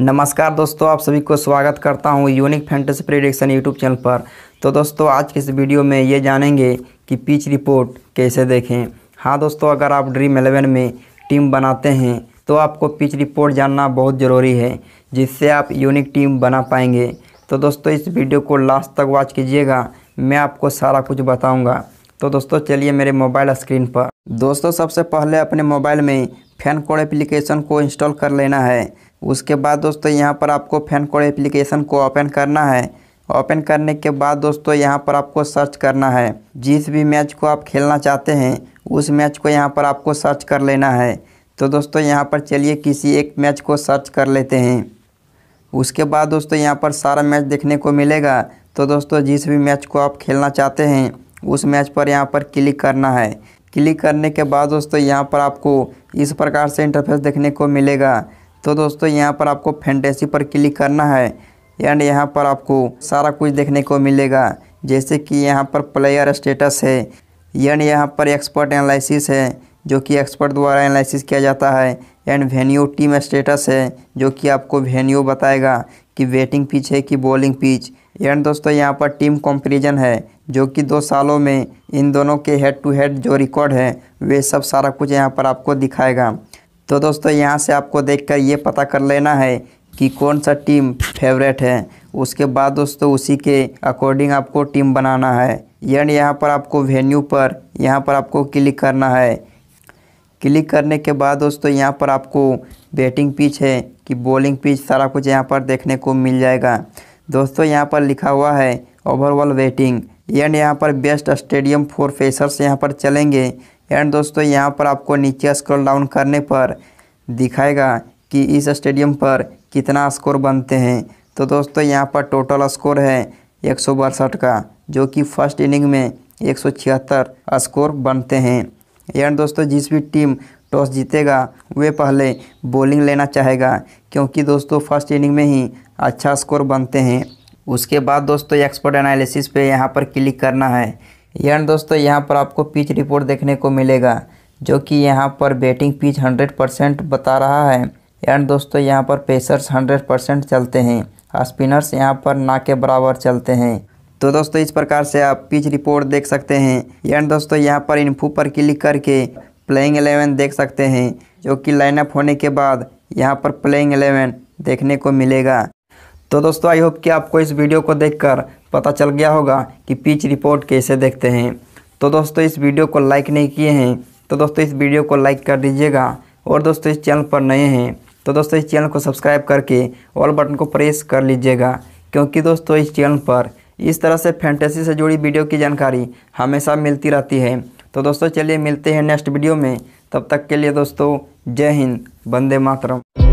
नमस्कार दोस्तों आप सभी को स्वागत करता हूँ unique fantasy prediction YouTube channel पर तो दोस्तों आज के इस वीडियो में ये जानेंगे कि पिच रिपोर्ट कैसे देखें हाँ दोस्तों अगर आप ड्रीम एलेवन में टीम बनाते हैं तो आपको पिच रिपोर्ट जानना बहुत ज़रूरी है जिससे आप यूनिक टीम बना पाएंगे तो दोस्तों इस वीडियो को लास्ट तक वॉच कीजिएगा मैं आपको सारा कुछ बताऊँगा तो दोस्तों चलिए मेरे मोबाइल स्क्रीन पर दोस्तों सबसे पहले अपने मोबाइल में फैन कोड एप्लीकेशन को इंस्टॉल कर लेना है उसके बाद दोस्तों यहाँ पर आपको फैन कोड एप्लीकेशन को ओपन करना है ओपन करने के बाद दोस्तों यहाँ पर आपको सर्च करना है जिस भी मैच को आप खेलना चाहते हैं उस मैच को यहाँ पर आपको सर्च कर लेना है तो दोस्तों यहाँ पर चलिए किसी एक मैच को सर्च कर लेते हैं उसके बाद दोस्तों यहाँ पर सारा मैच देखने को मिलेगा तो दोस्तों जिस भी मैच को आप खेलना चाहते हैं उस मैच पर यहाँ पर क्लिक करना है क्लिक करने के बाद दोस्तों यहाँ पर आपको इस प्रकार से इंटरफेस देखने को मिलेगा तो दोस्तों यहाँ पर आपको फैंटेसी पर क्लिक करना है एंड यहाँ पर आपको सारा कुछ देखने को मिलेगा जैसे कि यहाँ पर प्लेयर स्टेटस है एंड यहाँ पर एक्सपर्ट एनालिसिस है जो कि एक्सपर्ट द्वारा एनालिसिस किया जाता है एंड वेन्यू टीम स्टेटस है जो कि आपको वेन्यू बताएगा कि बैटिंग पिच है कि बॉलिंग पिच एंड दोस्तों यहाँ पर टीम कॉम्पेरिजन है जो कि दो सालों में इन दोनों के हेड टू हेड जो रिकॉर्ड है वे सब सारा कुछ यहाँ पर आपको दिखाएगा तो दोस्तों यहाँ से आपको देखकर ये पता कर लेना है कि कौन सा टीम फेवरेट है उसके बाद दोस्तों उसी के अकॉर्डिंग आपको टीम बनाना है यानी यहाँ पर आपको वेन्यू पर यहाँ पर आपको क्लिक करना है क्लिक करने के बाद दोस्तों यहाँ पर आपको बैटिंग पिच है कि बॉलिंग पिच सारा कुछ यहाँ पर देखने को मिल जाएगा दोस्तों यहाँ पर लिखा हुआ है ओवरऑल वेटिंग एंड यहाँ पर बेस्ट स्टेडियम फॉर फेसर्स यहाँ पर चलेंगे एंड दोस्तों यहाँ पर आपको नीचे स्क्रॉल डाउन करने पर दिखाएगा कि इस स्टेडियम पर कितना स्कोर बनते हैं तो दोस्तों यहाँ पर टोटल स्कोर है एक का जो कि फर्स्ट इनिंग में एक स्कोर बनते हैं एंड दोस्तों जिस भी टीम टॉस जीतेगा वे पहले बॉलिंग लेना चाहेगा क्योंकि दोस्तों फर्स्ट इनिंग में ही अच्छा स्कोर बनते हैं उसके बाद दोस्तों एक्सपर्ट एनालिसिस पे यहाँ पर क्लिक करना है यानी दोस्तों यहाँ पर आपको पिच रिपोर्ट देखने को मिलेगा जो कि यहाँ पर बैटिंग पिच 100 परसेंट बता रहा है एंड दोस्तों यहाँ पर पेसर्स 100 परसेंट चलते हैं स्पिनर्स यहाँ पर ना के बराबर चलते हैं तो दोस्तों इस प्रकार से आप पिच रिपोर्ट देख सकते हैं एंड दोस्तों यहाँ पर इन्फू पर क्लिक करके प्लेइंग एलेवन देख सकते हैं जो कि लाइनअप होने के बाद यहाँ पर प्लेइंग एलेवन देखने को मिलेगा तो दोस्तों आई होप कि आपको इस वीडियो को देखकर पता चल गया होगा कि पिच रिपोर्ट कैसे देखते हैं तो दोस्तों इस वीडियो को लाइक नहीं किए हैं तो दोस्तों इस वीडियो को लाइक कर दीजिएगा और दोस्तों इस चैनल पर नए हैं तो दोस्तों इस चैनल को सब्सक्राइब करके ऑल बटन को प्रेस कर लीजिएगा क्योंकि दोस्तों इस चैनल पर इस तरह से फैंटेसी से जुड़ी वीडियो की जानकारी हमेशा मिलती रहती है तो दोस्तों चलिए मिलते हैं नेक्स्ट वीडियो में तब तक के लिए दोस्तों जय हिंद वंदे मातरम